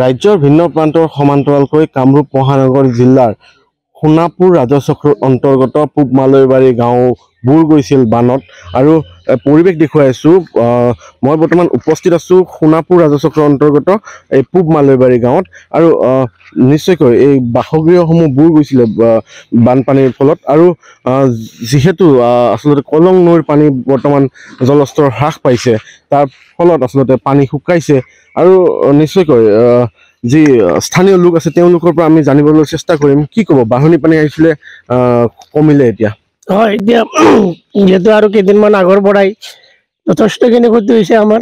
ৰাজ্যৰ ভিন্ন প্ৰান্তৰ সমান্তৰালকৈ কামৰূপ মহানগৰ জিলাৰ সোণাপুৰ ৰাজহ অন্তৰ্গত পূব মালৈবাৰী গাঁও বুৰ গৈছিল বানত আৰু পৰিৱেশ দেখুৱাই আছোঁ মই বৰ্তমান উপস্থিত আছোঁ সোণাপুৰ ৰাজচক্ৰৰ অন্তৰ্গত এই পূব মালৈবাৰী গাঁৱত আৰু নিশ্চয়কৈ এই বাসগৃহসমূহ বুৰ গৈছিলে বানপানীৰ ফলত আৰু যিহেতু আচলতে কলং নৈৰ পানী বৰ্তমান জলস্তৰ হ্ৰাস পাইছে তাৰ ফলত আচলতে পানী শুকাইছে আৰু নিশ্চয়কৈ যি স্থানীয় লোক আছে তেওঁলোকৰ পৰা আমি জানিবলৈ চেষ্টা কৰিম কি ক'ব বাঢ়নী পানী আহিছিলে কমিলে এতিয়া হয় এতিয়া যিহেতু আৰু কেইদিনমান আগৰ পৰাই যথেষ্টখিনি ক্ষতি হৈছে আমাৰ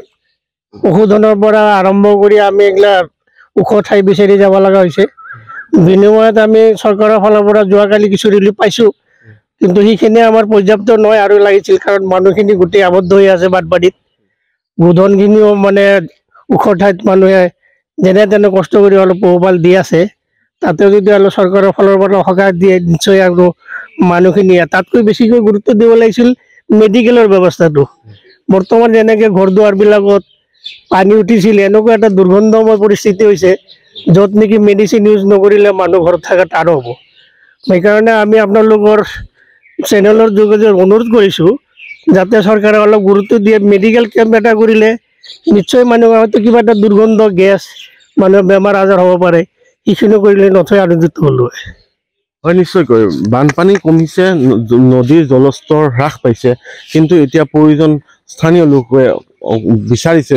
পশুধনৰ পৰা আৰম্ভ কৰি আমি এইগিলাক ওখ ঠাই বিচাৰি যাব লগা হৈছে বিনিময়ত আমি চৰকাৰৰ ফালৰ পৰা যোৱাকালি কিছু ৰিলিফ পাইছোঁ কিন্তু সেইখিনি আমাৰ পৰ্যাপ্ত নহয় আৰু লাগিছিল কাৰণ মানুহখিনি গোটেই আবদ্ধ হৈ আছে বাটবাৰীত গোধনখিনিও মানে ওখ ঠাইত মানুহে যেনে তেনে কষ্ট কৰি অলপ পোহপাল দি আছে তাতেও যদি অলপ চৰকাৰৰ ফালৰ পৰা সহায় দিয়ে নিশ্চয় আৰু মানুহখিনিয়ে তাতকৈ বেছিকৈ গুৰুত্ব দিব লাগিছিল মেডিকেলৰ ব্যৱস্থাটো বৰ্তমান যেনেকৈ ঘৰ দুৱাৰবিলাকত পানী উঠিছিল এনেকুৱা এটা দুৰ্গন্ধময় পৰিস্থিতি হৈছে য'ত নেকি মেডিচিন ইউজ নকৰিলে মানুহ ঘৰত থাকে তাৰো হ'ব সেইকাৰণে আমি আপোনালোকৰ চেনেলৰ যোগেদি অনুৰোধ কৰিছোঁ যাতে চৰকাৰে অলপ গুৰুত্ব দিয়ে মেডিকেল কেম্প এটা কৰিলে নিশ্চয় মানুহৰ হয়তো কিবা এটা দুৰ্গন্ধ গেছ মানুহৰ বেমাৰ আজাৰ হ'ব পাৰে এইখিনি কৰিলে নথৈ আনন্দিত হ'লোঁ হয় হয় নিশ্চয়কৈ বানপানী কমিছে নদীৰ জলস্তৰ হ্ৰাস পাইছে কিন্তু এতিয়া প্ৰয়োজন স্থানীয় লোকে বিচাৰিছে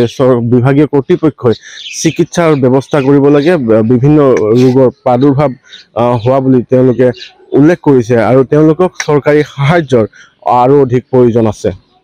বিভাগীয় কৰ্তৃপক্ষই চিকিৎসাৰ ব্যৱস্থা কৰিব লাগে বিভিন্ন ৰোগৰ প্ৰাদুৰ্ভাৱ হোৱা বুলি তেওঁলোকে উল্লেখ কৰিছে আৰু তেওঁলোকক চৰকাৰী সাহাৰ্যৰ আৰু অধিক প্ৰয়োজন আছে